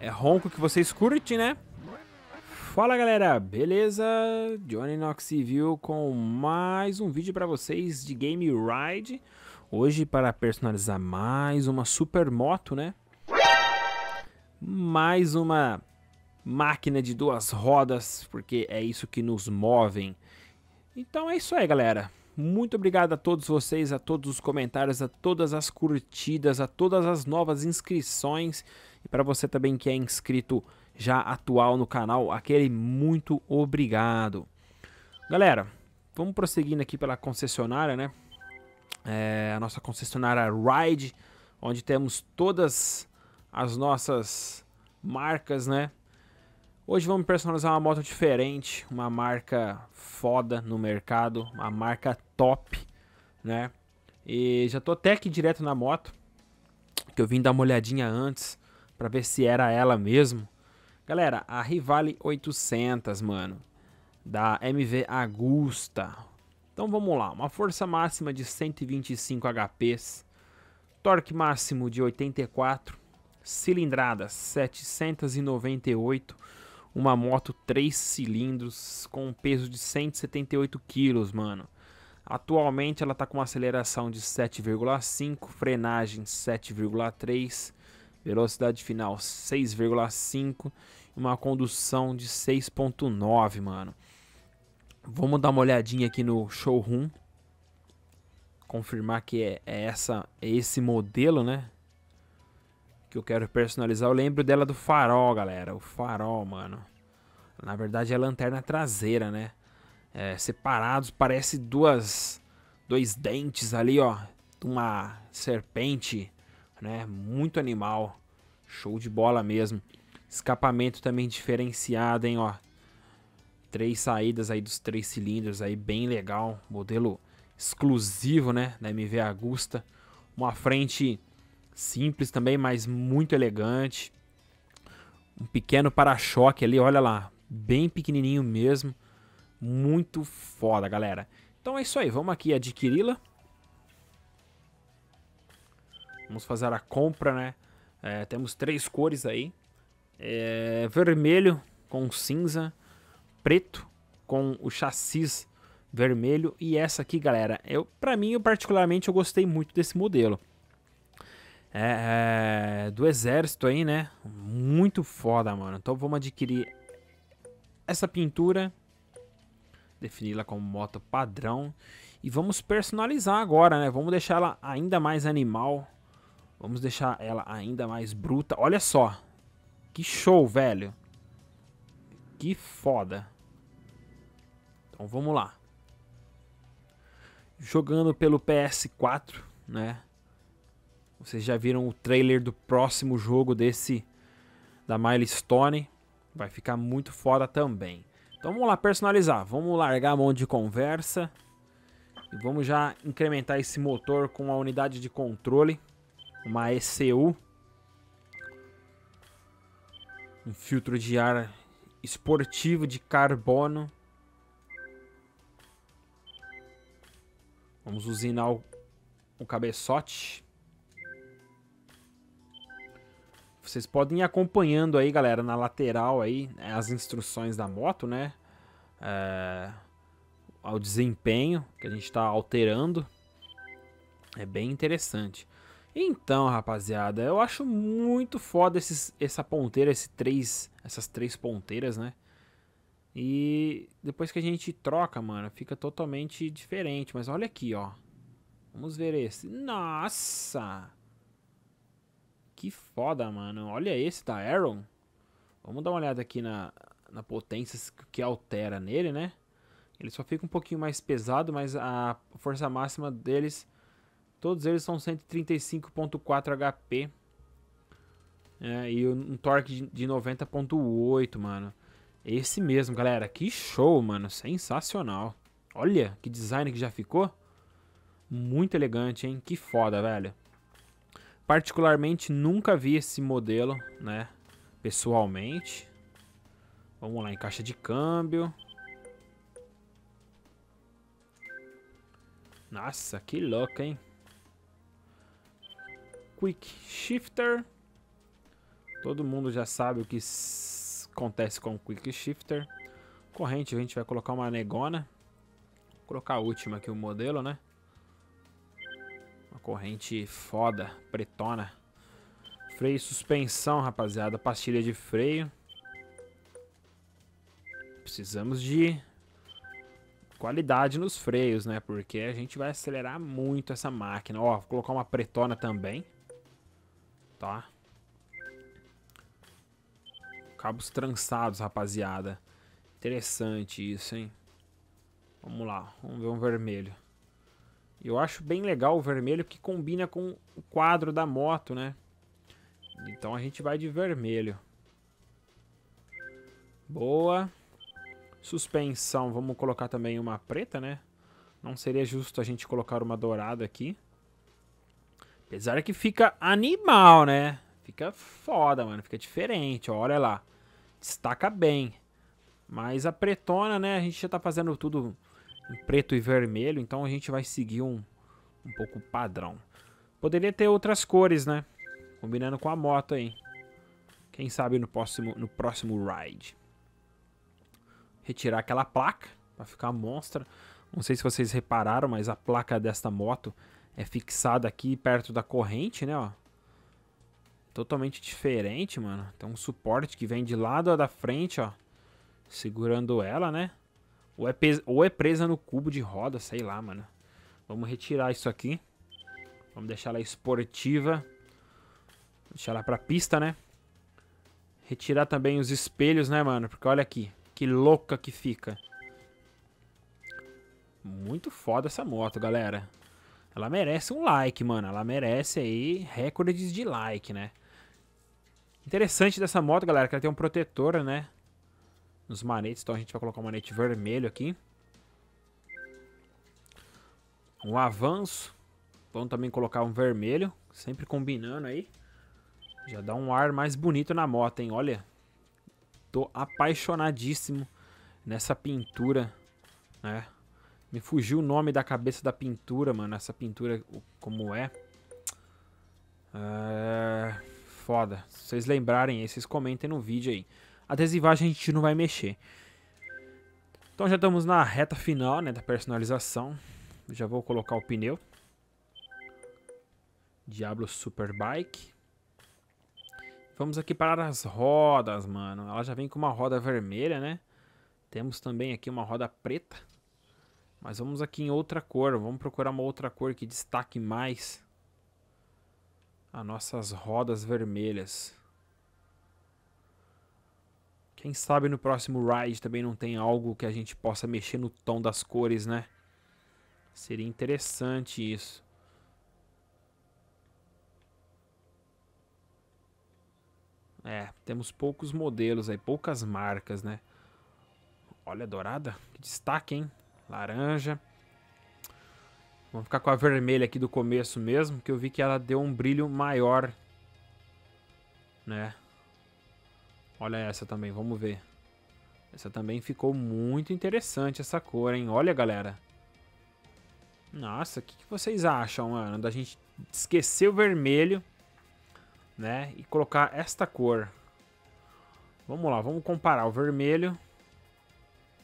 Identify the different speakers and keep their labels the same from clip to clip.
Speaker 1: É ronco que vocês curtem, né? Fala galera, beleza? Johnny Civil com mais um vídeo para vocês de Game Ride. Hoje para personalizar mais uma super moto, né? Mais uma máquina de duas rodas, porque é isso que nos movem. Então é isso aí, galera. Muito obrigado a todos vocês, a todos os comentários, a todas as curtidas, a todas as novas inscrições. E para você também que é inscrito já atual no canal, aquele muito obrigado. Galera, vamos prosseguindo aqui pela concessionária, né? É a nossa concessionária Ride, onde temos todas as nossas marcas, né? Hoje vamos personalizar uma moto diferente, uma marca foda no mercado, uma marca top, né? E já tô até aqui direto na moto, que eu vim dar uma olhadinha antes para ver se era ela mesmo. Galera, a Rivale 800, mano, da MV Agusta. Então vamos lá, uma força máxima de 125 HPs, torque máximo de 84, cilindrada 798, uma moto 3 cilindros com um peso de 178 kg, mano. Atualmente ela está com uma aceleração de 7,5, frenagem 7,3, Velocidade final 6,5. Uma condução de 6,9, mano. Vamos dar uma olhadinha aqui no showroom. Confirmar que é, é essa, é esse modelo, né? Que eu quero personalizar. Eu lembro dela do farol, galera. O farol, mano. Na verdade é a lanterna traseira, né? É, separados, parece duas dois dentes ali, ó. Uma serpente né? Muito animal. Show de bola mesmo. Escapamento também diferenciado, hein, ó. Três saídas aí dos três cilindros aí, bem legal. Modelo exclusivo, né, da MV Agusta. Uma frente simples também, mas muito elegante. Um pequeno para-choque ali, olha lá, bem pequenininho mesmo. Muito foda, galera. Então é isso aí, vamos aqui adquiri-la. Vamos fazer a compra, né? É, temos três cores aí: é, vermelho com cinza, preto com o chassis vermelho e essa aqui, galera. Eu, para mim, eu particularmente eu gostei muito desse modelo. É, é, do exército aí, né? Muito foda, mano. Então vamos adquirir essa pintura, defini-la como moto padrão e vamos personalizar agora, né? Vamos deixar ela ainda mais animal Vamos deixar ela ainda mais bruta. Olha só. Que show, velho. Que foda. Então vamos lá. Jogando pelo PS4, né? Vocês já viram o trailer do próximo jogo desse da Milestone. Vai ficar muito foda também. Então vamos lá personalizar. Vamos largar a mão de conversa. E vamos já incrementar esse motor com a unidade de controle uma ECU. Um filtro de ar esportivo de carbono. Vamos usinar o, o cabeçote. Vocês podem ir acompanhando aí, galera, na lateral aí, né, as instruções da moto, né? É, ao desempenho que a gente está alterando. É bem interessante. Então, rapaziada, eu acho muito foda esses, essa ponteira, esse três, essas três ponteiras, né? E depois que a gente troca, mano, fica totalmente diferente. Mas olha aqui, ó. Vamos ver esse. Nossa! Que foda, mano. Olha esse da Aaron. Vamos dar uma olhada aqui na, na potência que altera nele, né? Ele só fica um pouquinho mais pesado, mas a força máxima deles Todos eles são 135.4 HP. É, e um torque de 90.8, mano. Esse mesmo, galera. Que show, mano. Sensacional. Olha que design que já ficou. Muito elegante, hein? Que foda, velho. Particularmente, nunca vi esse modelo, né? Pessoalmente. Vamos lá, em caixa de câmbio. Nossa, que louco, hein? Quick Shifter. Todo mundo já sabe o que acontece com o Quick Shifter. Corrente, a gente vai colocar uma negona. Vou colocar a última aqui, o modelo, né? Uma corrente foda, pretona. Freio e suspensão, rapaziada. Pastilha de freio. Precisamos de qualidade nos freios, né? Porque a gente vai acelerar muito essa máquina. Ó, vou colocar uma pretona também tá? Cabos trançados, rapaziada. Interessante isso, hein? Vamos lá, vamos ver um vermelho. Eu acho bem legal o vermelho porque combina com o quadro da moto, né? Então a gente vai de vermelho. Boa. Suspensão, vamos colocar também uma preta, né? Não seria justo a gente colocar uma dourada aqui. Apesar que fica animal, né? Fica foda, mano. Fica diferente, olha lá. Destaca bem. Mas a pretona, né? A gente já tá fazendo tudo em preto e vermelho. Então a gente vai seguir um, um pouco padrão. Poderia ter outras cores, né? Combinando com a moto aí. Quem sabe no próximo, no próximo ride. Retirar aquela placa. Pra ficar monstra. Não sei se vocês repararam, mas a placa desta moto é fixada aqui perto da corrente, né, ó. Totalmente diferente, mano. Tem um suporte que vem de lado da frente, ó. Segurando ela, né? Ou é, ou é presa no cubo de roda, sei lá, mano. Vamos retirar isso aqui. Vamos deixar ela esportiva. Deixar ela pra pista, né? Retirar também os espelhos, né, mano? Porque olha aqui. Que louca que fica. Muito foda essa moto, galera. Ela merece um like, mano. Ela merece aí recordes de like, né? Interessante dessa moto, galera, que ela tem um protetor, né? Nos manetes. Então a gente vai colocar um manete vermelho aqui. Um avanço. Vamos também colocar um vermelho. Sempre combinando aí. Já dá um ar mais bonito na moto, hein? Olha. Tô apaixonadíssimo nessa pintura, né? Me fugiu o nome da cabeça da pintura, mano. Essa pintura, como é. É... Foda. Se vocês lembrarem aí, vocês comentem no vídeo aí. Adesivagem a gente não vai mexer. Então já estamos na reta final, né, da personalização. já vou colocar o pneu. Diablo Superbike. Vamos aqui para as rodas, mano. Ela já vem com uma roda vermelha, né? Temos também aqui uma roda preta. Mas vamos aqui em outra cor. Vamos procurar uma outra cor que destaque mais as nossas rodas vermelhas. Quem sabe no próximo ride também não tem algo que a gente possa mexer no tom das cores, né? Seria interessante isso. É, temos poucos modelos aí, poucas marcas, né? Olha a dourada, que destaque, hein? laranja. Vamos ficar com a vermelha aqui do começo mesmo, que eu vi que ela deu um brilho maior, né? Olha essa também, vamos ver. Essa também ficou muito interessante essa cor, hein? Olha, galera. Nossa, o que, que, vocês acham, mano? Da gente esquecer o vermelho, né? E colocar esta cor. Vamos lá, vamos comparar o vermelho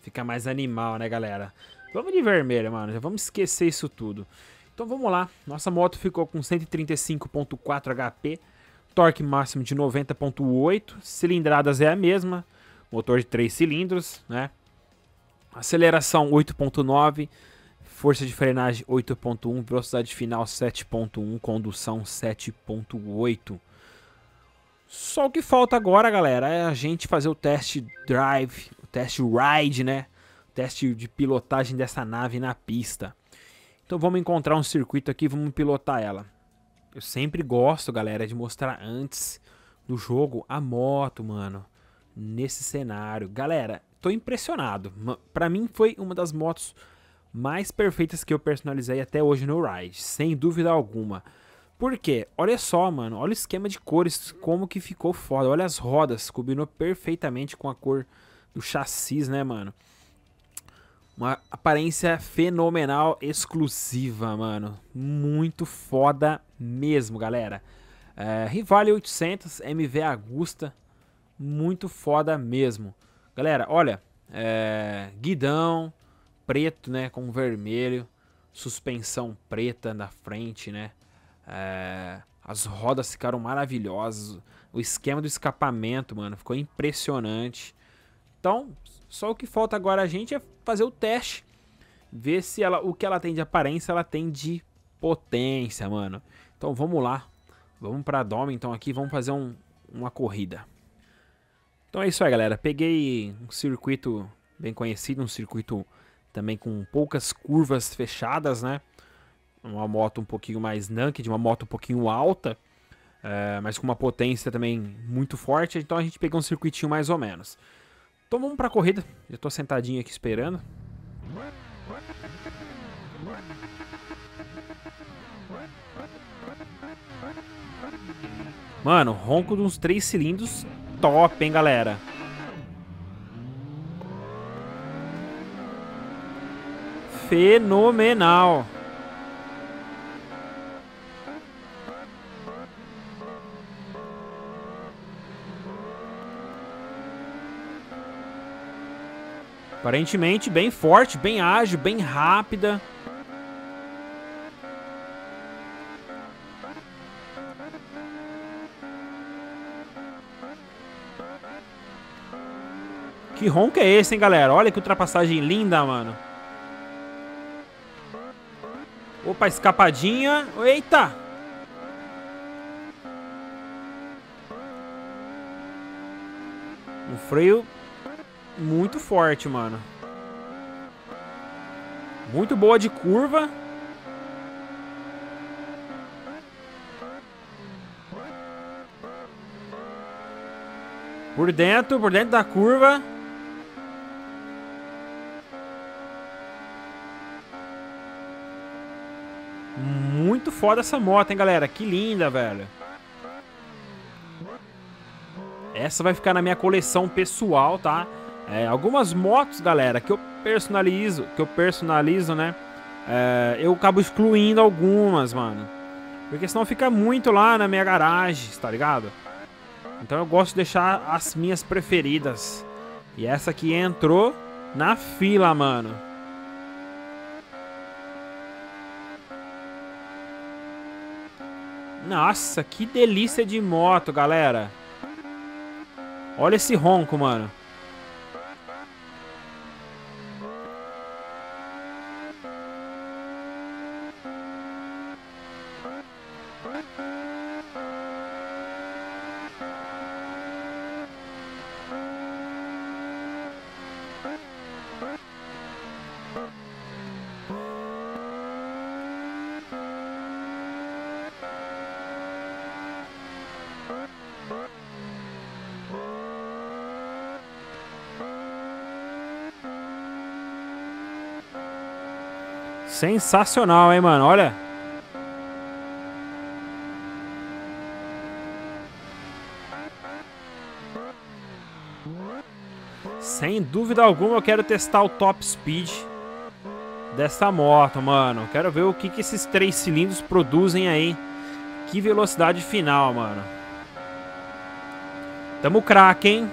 Speaker 1: Fica mais animal, né, galera? Vamos de vermelho, mano. Já vamos esquecer isso tudo. Então vamos lá. Nossa moto ficou com 135.4 HP. Torque máximo de 90.8. Cilindradas é a mesma. Motor de 3 cilindros, né? Aceleração 8.9. Força de frenagem 8.1. Velocidade final 7.1. Condução 7.8. Só o que falta agora, galera, é a gente fazer o teste drive teste ride, né? O teste de pilotagem dessa nave na pista. Então vamos encontrar um circuito aqui, vamos pilotar ela. Eu sempre gosto, galera, de mostrar antes do jogo a moto, mano, nesse cenário. Galera, tô impressionado. Para mim foi uma das motos mais perfeitas que eu personalizei até hoje no Ride, sem dúvida alguma. Por quê? Olha só, mano, olha o esquema de cores, como que ficou foda. Olha as rodas, combinou perfeitamente com a cor do chassis, né, mano? Uma aparência fenomenal, exclusiva, mano. Muito foda mesmo, galera. É, Rivale 800, MV Augusta. Muito foda mesmo. Galera, olha. É, guidão preto, né? Com vermelho. Suspensão preta na frente, né? É, as rodas ficaram maravilhosas. O esquema do escapamento, mano, ficou impressionante. Então, só o que falta agora a gente é fazer o teste, ver se ela, o que ela tem de aparência, ela tem de potência, mano. Então, vamos lá. Vamos para Dome então aqui, vamos fazer um, uma corrida. Então é isso aí, galera. Peguei um circuito bem conhecido, um circuito também com poucas curvas fechadas, né? Uma moto um pouquinho mais de uma moto um pouquinho alta, é, mas com uma potência também muito forte. Então a gente pegou um circuitinho mais ou menos. Então vamos pra corrida. Já tô sentadinho aqui esperando. Mano, ronco de uns três cilindros top, hein, galera? Fenomenal! Aparentemente bem forte, bem ágil, bem rápida. Que ronco é esse, hein, galera? Olha que ultrapassagem linda, mano. Opa, escapadinha. Eita! Um freio muito forte, mano. Muito boa de curva. Por dentro, por dentro da curva. Muito foda essa moto, hein, galera? Que linda, velho. Essa vai ficar na minha coleção pessoal, tá? É, algumas motos, galera, que eu personalizo, que eu personalizo, né? É, eu acabo excluindo algumas, mano. Porque senão fica muito lá na minha garagem, tá ligado? Então eu gosto de deixar as minhas preferidas. E essa aqui entrou na fila, mano. Nossa, que delícia de moto, galera. Olha esse ronco, mano. Sensacional, hein, mano? Olha. Sem dúvida alguma, eu quero testar o top speed dessa moto, mano. Quero ver o que, que esses três cilindros produzem aí. Que velocidade final, mano. Tamo craque, hein?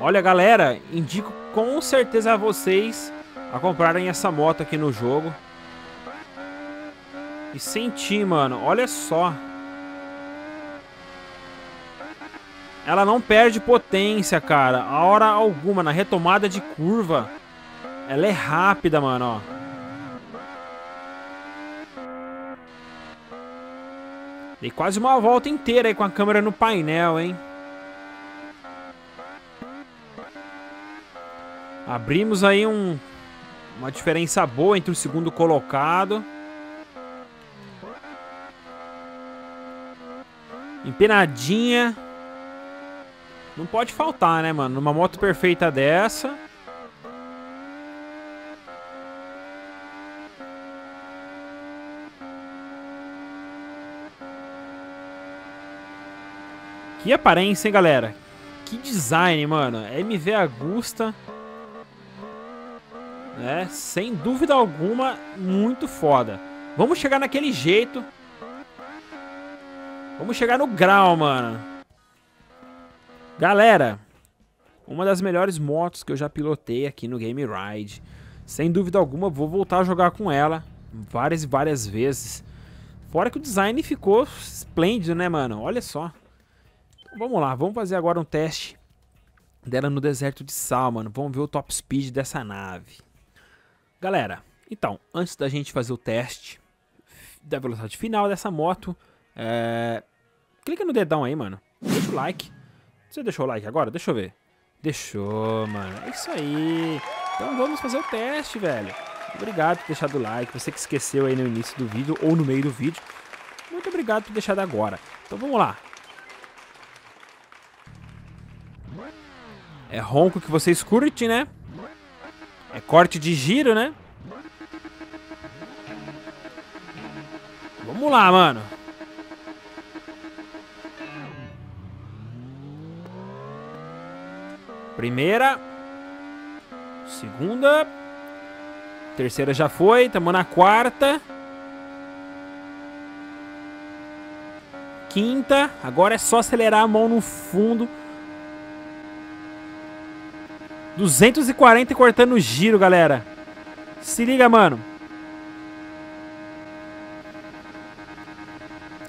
Speaker 1: Olha, galera, indico com certeza vocês a comprarem essa moto aqui no jogo. E senti, mano, olha só. Ela não perde potência, cara, a hora alguma, na retomada de curva. Ela é rápida, mano, ó. Dei quase uma volta inteira aí com a câmera no painel, hein? Abrimos aí um, uma diferença boa entre o segundo colocado. Empenadinha. Não pode faltar, né, mano? Numa moto perfeita dessa. Que aparência, hein, galera? Que design, mano. MV Agusta né? Sem dúvida alguma, muito foda. Vamos chegar naquele jeito. Vamos chegar no grau, mano. Galera, uma das melhores motos que eu já pilotei aqui no Game Ride. Sem dúvida alguma, vou voltar a jogar com ela várias e várias vezes. Fora que o design ficou esplêndido, né, mano? Olha só. Então, vamos lá, vamos fazer agora um teste dela no deserto de sal, mano. Vamos ver o top speed dessa nave. Galera, então, antes da gente fazer o teste da velocidade final dessa moto, é... clica no dedão aí, mano. Deixa o like. Você deixou o like agora? Deixa eu ver. Deixou, mano. É isso aí. Então vamos fazer o teste, velho. Obrigado por deixar do like. Você que esqueceu aí no início do vídeo ou no meio do vídeo. Muito obrigado por deixar agora. Então vamos lá. É ronco que vocês curtem, né? É corte de giro, né? Vamos lá, mano. Primeira. Segunda. Terceira já foi. Tamo na quarta. Quinta. Agora é só acelerar a mão no fundo. 240 e cortando o giro, galera. Se liga, mano.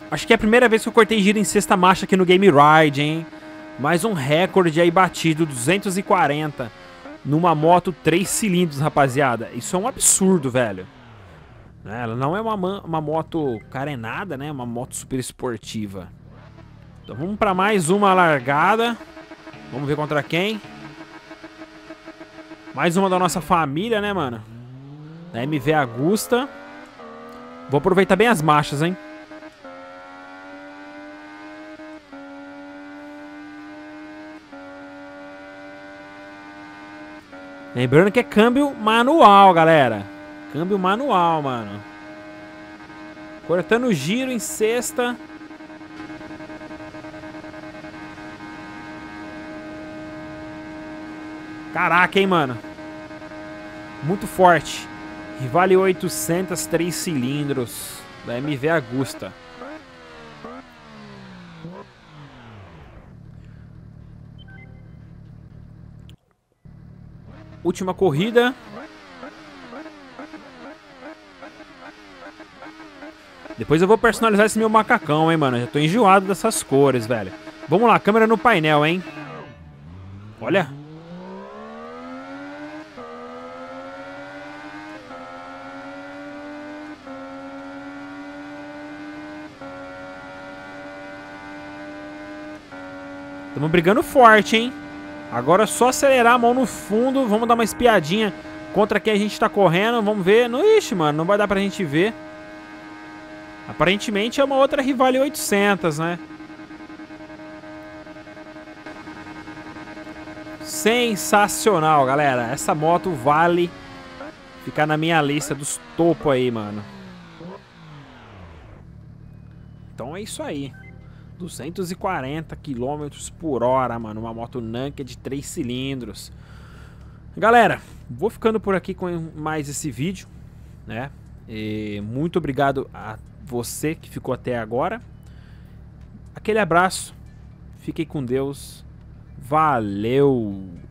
Speaker 1: Acho que é a primeira vez que eu cortei giro em sexta marcha aqui no Game Ride, hein? Mais um recorde aí batido, 240. Numa moto 3 cilindros, rapaziada. Isso é um absurdo, velho. Né, ela não é uma, uma moto carenada, né? Uma moto super esportiva. Então vamos para mais uma largada. Vamos ver contra quem. Mais uma da nossa família, né, mano? Da MV Augusta. Vou aproveitar bem as marchas, hein? Lembrando que é câmbio manual, galera. Câmbio manual, mano. Cortando o giro em sexta. Caraca, hein, mano. Muito forte. E vale 800, 3 cilindros. Da MV Agusta. Última corrida. Depois eu vou personalizar esse meu macacão, hein, mano. já tô enjoado dessas cores, velho. Vamos lá, câmera no painel, hein. Olha. Estamos brigando forte, hein? Agora é só acelerar a mão no fundo. Vamos dar uma espiadinha contra quem a gente tá correndo. Vamos ver. ixi, mano, não vai dar pra gente ver. Aparentemente é uma outra Rivale 800, né? Sensacional, galera. Essa moto vale ficar na minha lista dos topo aí, mano. Então é isso aí. 240 km por hora, mano. Uma moto Nanka de 3 cilindros. Galera, vou ficando por aqui com mais esse vídeo, né? E muito obrigado a você que ficou até agora. Aquele abraço. Fiquem com Deus. Valeu!